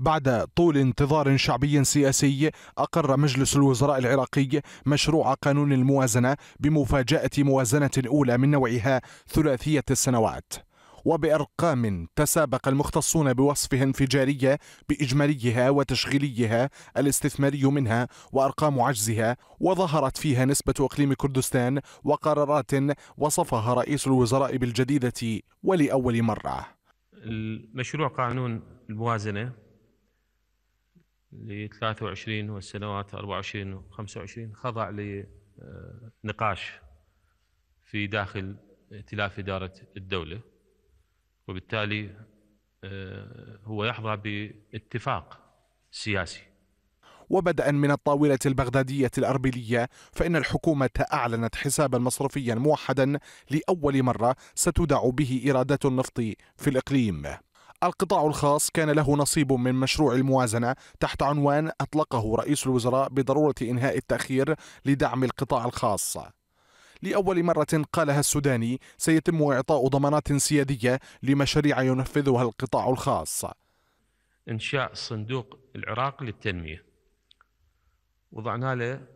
بعد طول انتظار شعبي سياسي أقر مجلس الوزراء العراقي مشروع قانون الموازنة بمفاجأة موازنة أولى من نوعها ثلاثية السنوات وبأرقام تسابق المختصون بوصفها انفجارية بإجماليها وتشغيليها الاستثماري منها وأرقام عجزها وظهرت فيها نسبة إقليم كردستان وقرارات وصفها رئيس الوزراء بالجديدة ولأول مرة مشروع قانون الموازنة ل 23 والسنوات 24 و 25 خضع لنقاش في داخل ائتلاف إدارة الدولة وبالتالي آه، هو يحظى باتفاق سياسي وبدءا من الطاولة البغدادية الأربيلية فإن الحكومة أعلنت حسابا مصرفيا موحدا لأول مرة ستدع به إيرادات النفط في الإقليم القطاع الخاص كان له نصيب من مشروع الموازنة تحت عنوان أطلقه رئيس الوزراء بضرورة إنهاء التأخير لدعم القطاع الخاص لأول مرة قالها السوداني سيتم إعطاء ضمانات سيادية لمشاريع ينفذها القطاع الخاص إنشاء صندوق العراق للتنمية وضعنا له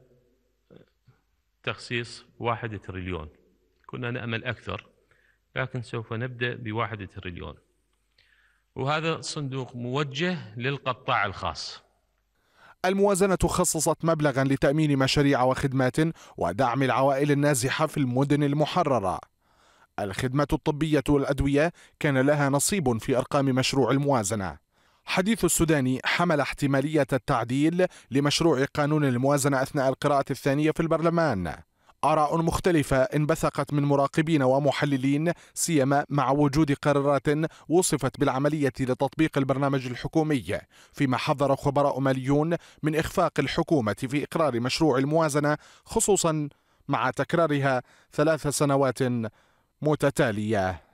تخصيص واحد تريليون كنا نأمل أكثر لكن سوف نبدأ بواحد تريليون وهذا الصندوق موجه للقطاع الخاص الموازنة خصصت مبلغا لتأمين مشاريع وخدمات ودعم العوائل النازحة في المدن المحررة الخدمة الطبية والأدوية كان لها نصيب في أرقام مشروع الموازنة حديث السوداني حمل احتمالية التعديل لمشروع قانون الموازنة أثناء القراءة الثانية في البرلمان آراء مختلفة انبثقت من مراقبين ومحللين سيما مع وجود قرارات وصفت بالعملية لتطبيق البرنامج الحكومي فيما حذر خبراء ماليون من إخفاق الحكومة في إقرار مشروع الموازنة خصوصا مع تكرارها ثلاث سنوات متتاليه